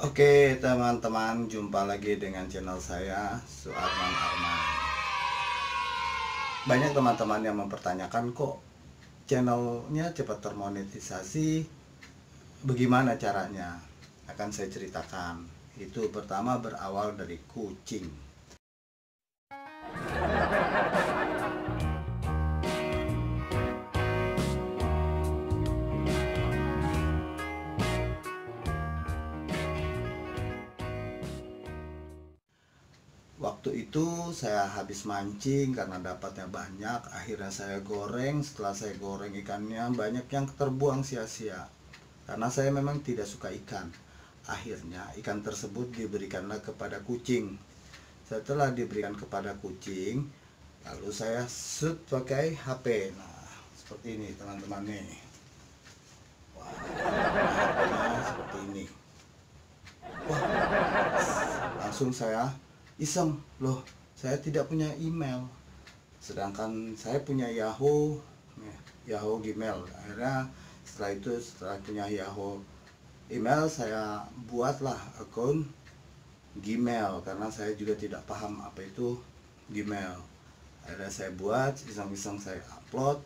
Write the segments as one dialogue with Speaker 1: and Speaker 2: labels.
Speaker 1: Oke teman-teman jumpa lagi dengan channel saya Suarman Arman Banyak teman-teman yang mempertanyakan kok channelnya cepat termonetisasi Bagaimana caranya akan saya ceritakan Itu pertama berawal dari kucing waktu itu saya habis mancing karena dapatnya banyak akhirnya saya goreng setelah saya goreng ikannya banyak yang terbuang sia-sia karena saya memang tidak suka ikan akhirnya ikan tersebut diberikanlah kepada kucing setelah diberikan kepada kucing lalu saya shoot pakai HP nah seperti ini teman-teman nih wah seperti ini wah langsung saya iseng loh saya tidak punya email sedangkan saya punya Yahoo ya, Yahoo Gmail akhirnya setelah itu setelah punya Yahoo email saya buatlah akun Gmail karena saya juga tidak paham apa itu Gmail akhirnya saya buat iseng-iseng saya upload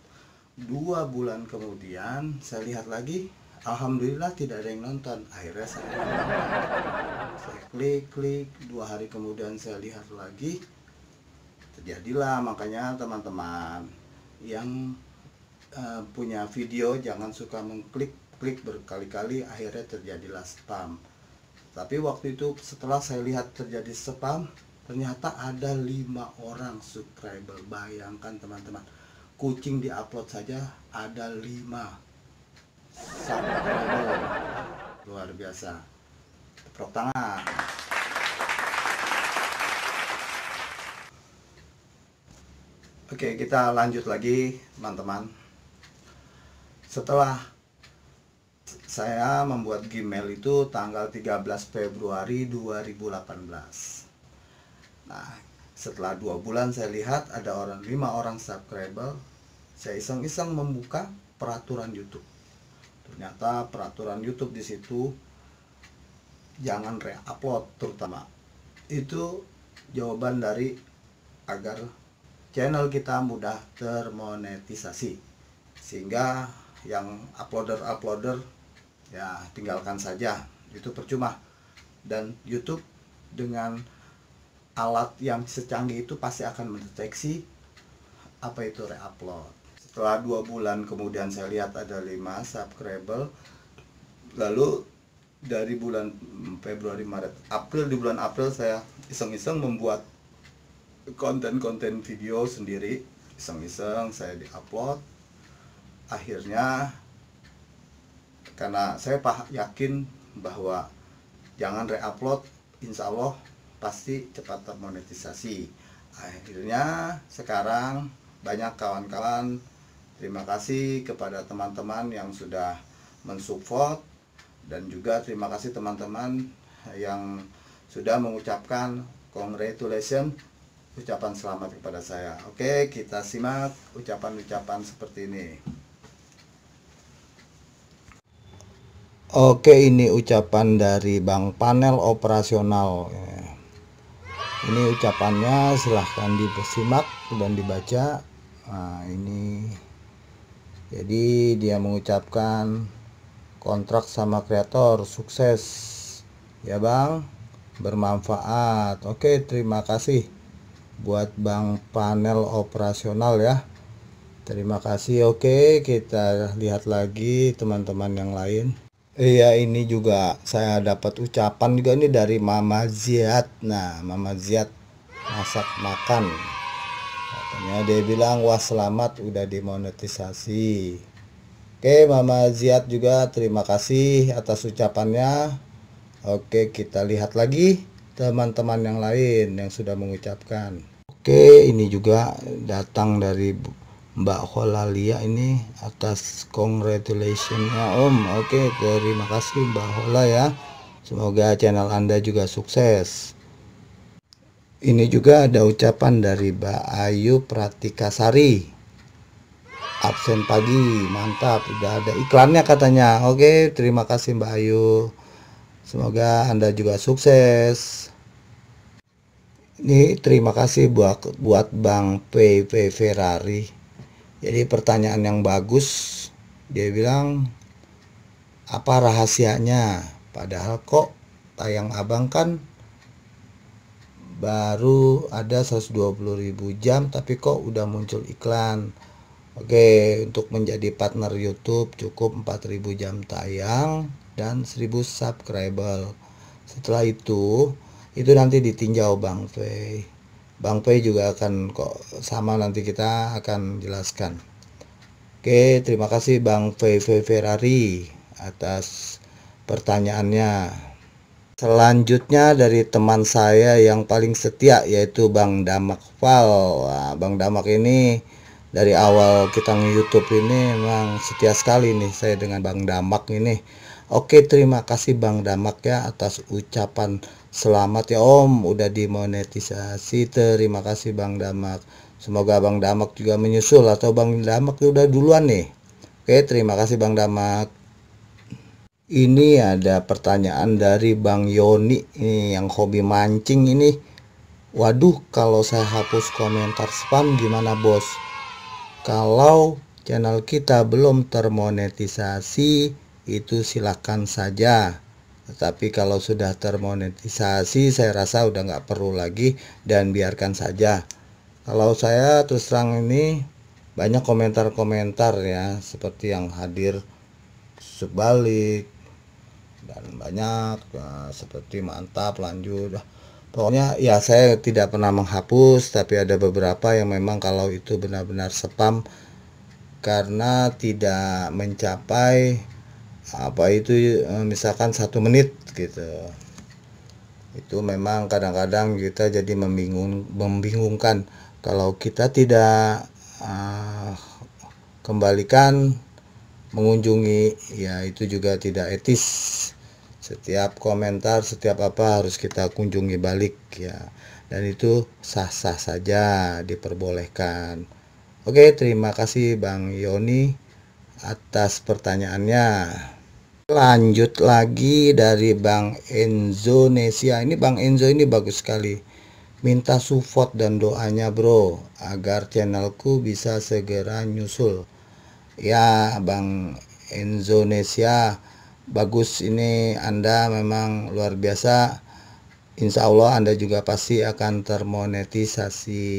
Speaker 1: dua bulan kemudian saya lihat lagi Alhamdulillah tidak ada yang nonton akhirnya saya saya klik klik dua hari kemudian saya lihat lagi terjadilah makanya teman-teman yang uh, punya video jangan suka mengklik klik berkali-kali akhirnya terjadilah spam tapi waktu itu setelah saya lihat terjadi spam ternyata ada lima orang subscriber bayangkan teman-teman kucing di upload saja ada lima luar biasa. Tepuk tangan. Oke, kita lanjut lagi, teman-teman. Setelah saya membuat Gmail itu tanggal 13 Februari 2018. Nah, setelah dua bulan saya lihat ada orang lima orang subscriber. Saya iseng-iseng membuka peraturan YouTube ternyata peraturan YouTube di situ jangan re-upload terutama itu jawaban dari agar channel kita mudah termonetisasi sehingga yang uploader uploader ya tinggalkan saja itu percuma dan YouTube dengan alat yang secanggih itu pasti akan mendeteksi apa itu re-upload setelah dua bulan kemudian saya lihat ada lima subscriber lalu dari bulan Februari Maret April di bulan April saya iseng-iseng membuat konten-konten video sendiri iseng-iseng saya di upload akhirnya karena saya pah yakin bahwa jangan reupload insya Allah pasti cepat termonetisasi akhirnya sekarang banyak kawan-kawan Terima kasih kepada teman-teman yang sudah mensupport dan juga terima kasih teman-teman yang sudah mengucapkan congratulations ucapan selamat kepada saya. Oke, kita simak ucapan-ucapan seperti ini. Oke, ini ucapan dari Bang Panel Operasional. Ini ucapannya silahkan disimak dan dibaca. Nah, ini jadi dia mengucapkan kontrak sama kreator sukses ya bang bermanfaat oke terima kasih buat bang panel operasional ya terima kasih oke kita lihat lagi teman-teman yang lain iya ini juga saya dapat ucapan juga ini dari mama ziat nah mama ziat masak makan katanya dia bilang wah selamat udah dimonetisasi oke Mama Ziat juga terima kasih atas ucapannya oke kita lihat lagi teman-teman yang lain yang sudah mengucapkan oke ini juga datang dari Mbak Holalia ini atas congratulationnya Om oke terima kasih Mbak Hola ya Semoga channel Anda juga sukses. Ini juga ada ucapan dari Mbak Ayu Pratikasari. Absen pagi, mantap. Udah ada iklannya katanya. Oke, terima kasih Mbak Ayu. Semoga Anda juga sukses. Ini terima kasih buat buat Bang PP Ferrari. Jadi pertanyaan yang bagus. Dia bilang apa rahasianya? Padahal kok tayang abang kan baru ada 120.000 jam tapi kok udah muncul iklan Oke untuk menjadi partner YouTube cukup 4.000 jam tayang dan 1000 subscriber setelah itu itu nanti ditinjau Bang Fei Bang Fei juga akan kok sama nanti kita akan jelaskan Oke terima kasih Bang Fei Fei Ferrari atas pertanyaannya Selanjutnya dari teman saya yang paling setia yaitu Bang Damak Val. Nah, Bang Damak ini dari awal kita nge-YouTube ini memang setia sekali nih saya dengan Bang Damak ini. Oke, terima kasih Bang Damak ya atas ucapan selamat ya Om udah dimonetisasi. Terima kasih Bang Damak. Semoga Bang Damak juga menyusul atau Bang Damak udah duluan nih. Oke, terima kasih Bang Damak. Ini ada pertanyaan dari Bang Yoni ini yang hobi mancing ini. Waduh, kalau saya hapus komentar spam gimana bos? Kalau channel kita belum termonetisasi, itu silakan saja. Tetapi kalau sudah termonetisasi, saya rasa udah nggak perlu lagi dan biarkan saja. Kalau saya terus terang ini banyak komentar-komentar ya, seperti yang hadir sebalik, dan banyak ya, seperti mantap lanjut pokoknya ya saya tidak pernah menghapus tapi ada beberapa yang memang kalau itu benar-benar spam karena tidak mencapai apa itu eh, misalkan satu menit gitu itu memang kadang-kadang kita jadi membingung membingungkan kalau kita tidak uh, kembalikan mengunjungi ya itu juga tidak etis setiap komentar setiap apa harus kita kunjungi balik ya dan itu sah-sah saja diperbolehkan Oke terima kasih Bang Yoni atas pertanyaannya lanjut lagi dari Bang Enzo Nesia ini Bang Enzo ini bagus sekali minta support dan doanya bro agar channelku bisa segera nyusul ya Bang Enzo Nesia bagus ini Anda memang luar biasa. Insya Allah Anda juga pasti akan termonetisasi.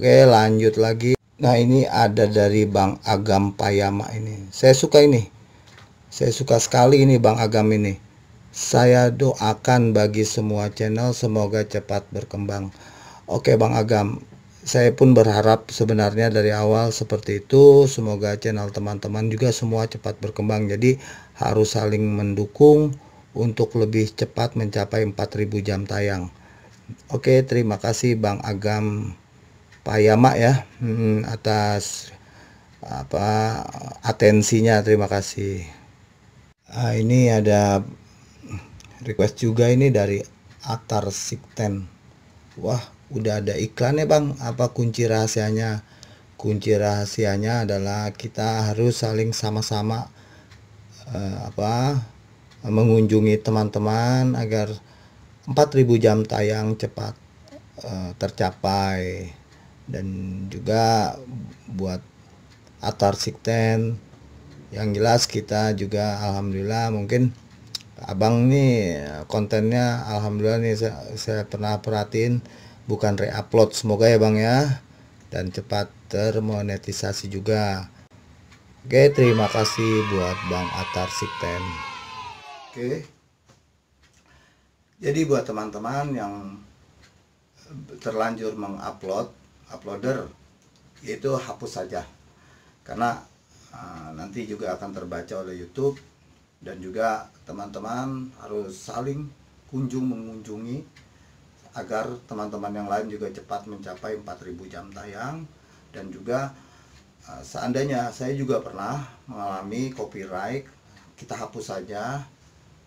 Speaker 1: Oke lanjut lagi. Nah ini ada dari Bang Agam Payama ini. Saya suka ini. Saya suka sekali ini Bang Agam ini. Saya doakan bagi semua channel semoga cepat berkembang. Oke Bang Agam, saya pun berharap sebenarnya dari awal seperti itu. Semoga channel teman-teman juga semua cepat berkembang. Jadi harus saling mendukung untuk lebih cepat mencapai 4000 jam tayang. Oke, terima kasih Bang Agam Payama ya hmm, atas apa atensinya. Terima kasih. Nah, ini ada request juga ini dari Atar Sikten wah udah ada iklannya bang apa kunci rahasianya kunci rahasianya adalah kita harus saling sama-sama uh, apa mengunjungi teman-teman agar 4000 jam tayang cepat uh, tercapai dan juga buat atar sikten yang jelas kita juga alhamdulillah mungkin abang nih kontennya alhamdulillah nih saya, saya pernah perhatiin bukan reupload semoga ya bang ya dan cepat termonetisasi juga oke terima kasih buat bang Atar Sikten oke jadi buat teman-teman yang terlanjur mengupload uploader itu hapus saja karena uh, nanti juga akan terbaca oleh YouTube dan juga teman-teman harus saling kunjung mengunjungi agar teman-teman yang lain juga cepat mencapai 4000 jam tayang dan juga eh, seandainya saya juga pernah mengalami copyright kita hapus saja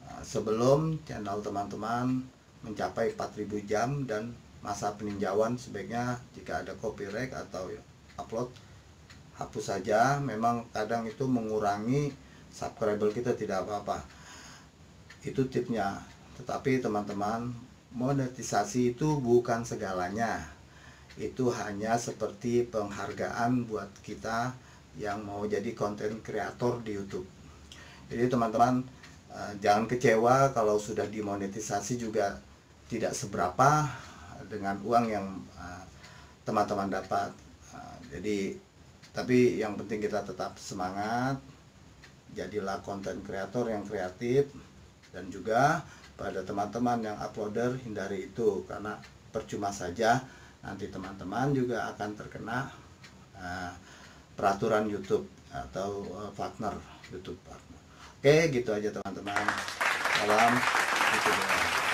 Speaker 1: eh, sebelum channel teman-teman mencapai 4000 jam dan masa peninjauan sebaiknya jika ada copyright atau upload hapus saja memang kadang itu mengurangi subscriber kita tidak apa-apa itu tipnya tetapi teman-teman monetisasi itu bukan segalanya itu hanya seperti penghargaan buat kita yang mau jadi konten kreator di YouTube jadi teman-teman eh, jangan kecewa kalau sudah dimonetisasi juga tidak seberapa dengan uang yang eh, teman-teman dapat eh, jadi tapi yang penting kita tetap semangat jadilah konten kreator yang kreatif dan juga pada teman-teman yang uploader hindari itu karena percuma saja nanti teman-teman juga akan terkena uh, peraturan YouTube atau uh, partner YouTube partner. Oke, gitu aja teman-teman. Salam. Gitu